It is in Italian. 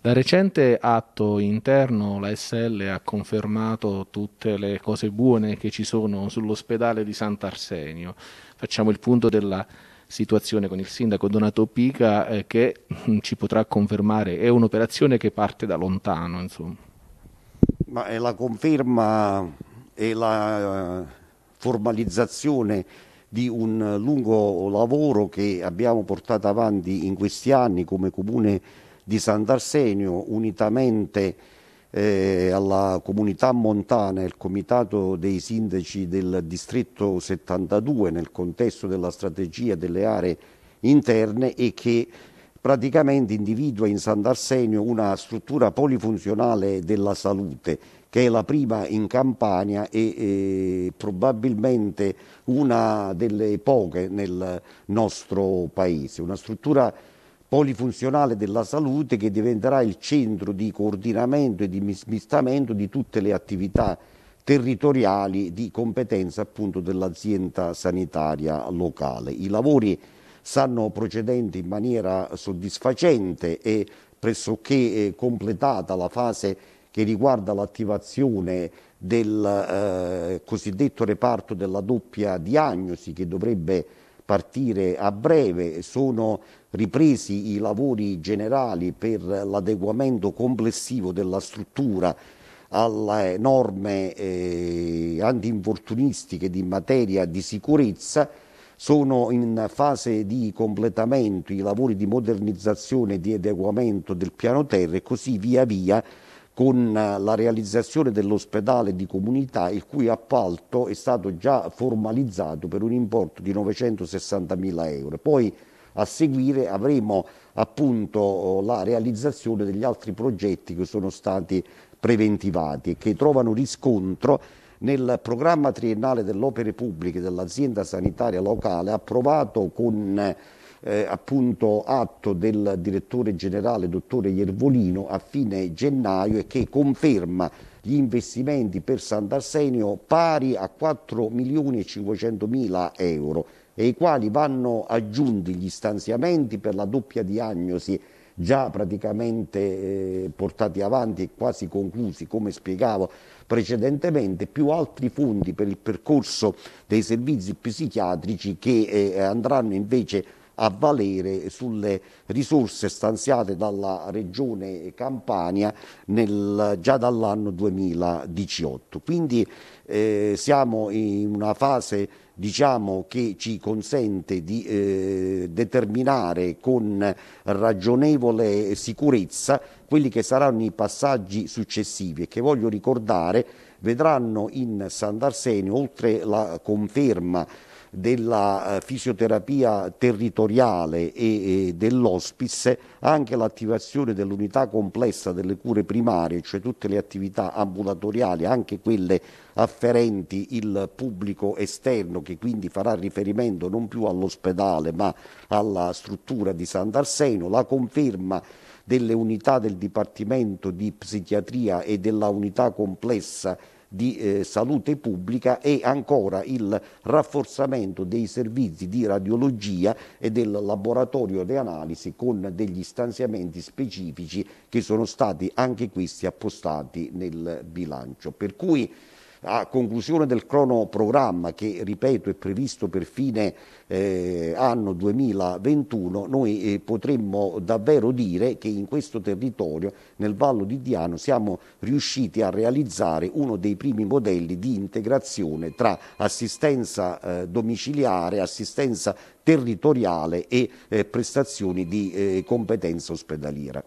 Da recente atto interno la SL ha confermato tutte le cose buone che ci sono sull'ospedale di Sant'Arsenio. Facciamo il punto della situazione con il sindaco Donato Pica eh, che ci potrà confermare. È un'operazione che parte da lontano. Insomma. Ma è la conferma e la eh, formalizzazione di un lungo lavoro che abbiamo portato avanti in questi anni come comune di Sant'Arsenio, unitamente eh, alla comunità montana e al comitato dei sindaci del distretto 72 nel contesto della strategia delle aree interne e che praticamente individua in Sant'Arsenio una struttura polifunzionale della salute che è la prima in Campania e, e eh, probabilmente una delle poche nel nostro paese, una struttura polifunzionale della salute che diventerà il centro di coordinamento e di smistamento di tutte le attività territoriali di competenza appunto dell'azienda sanitaria locale. I lavori stanno procedendo in maniera soddisfacente e pressoché eh, completata la fase che riguarda l'attivazione del eh, cosiddetto reparto della doppia diagnosi che dovrebbe partire a breve. Sono ripresi i lavori generali per l'adeguamento complessivo della struttura alle norme eh, antinfortunistiche di materia di sicurezza. Sono in fase di completamento i lavori di modernizzazione e di adeguamento del piano terra e così via via con eh, la realizzazione dell'ospedale di comunità il cui appalto è stato già formalizzato per un importo di 960 mila euro. Poi a seguire avremo appunto la realizzazione degli altri progetti che sono stati preventivati e che trovano riscontro nel programma triennale dell'opere pubbliche dell'azienda sanitaria locale approvato con eh, appunto atto del direttore generale dottore Iervolino a fine gennaio e che conferma gli investimenti per Sant'Arsenio pari a 4 milioni e 500 mila euro e ai quali vanno aggiunti gli stanziamenti per la doppia diagnosi già praticamente eh, portati avanti e quasi conclusi, come spiegavo precedentemente, più altri fondi per il percorso dei servizi psichiatrici che eh, andranno invece a valere sulle risorse stanziate dalla Regione Campania nel, già dall'anno 2018. Quindi eh, siamo in una fase diciamo, che ci consente di eh, determinare con ragionevole sicurezza quelli che saranno i passaggi successivi e che voglio ricordare vedranno in Sant'Arsenio, oltre la conferma della eh, fisioterapia territoriale e dell'ospice anche l'attivazione dell'unità complessa delle cure primarie, cioè tutte le attività ambulatoriali, anche quelle afferenti il pubblico esterno che quindi farà riferimento non più all'ospedale ma alla struttura di Sant'Arsenio, la conferma delle unità del Dipartimento di Psichiatria e della unità complessa di eh, salute pubblica e ancora il rafforzamento dei servizi di radiologia e del laboratorio di analisi con degli stanziamenti specifici che sono stati anche questi appostati nel bilancio. Per cui a conclusione del cronoprogramma che, ripeto, è previsto per fine eh, anno 2021, noi eh, potremmo davvero dire che in questo territorio, nel Vallo di Diano, siamo riusciti a realizzare uno dei primi modelli di integrazione tra assistenza eh, domiciliare, assistenza territoriale e eh, prestazioni di eh, competenza ospedaliera.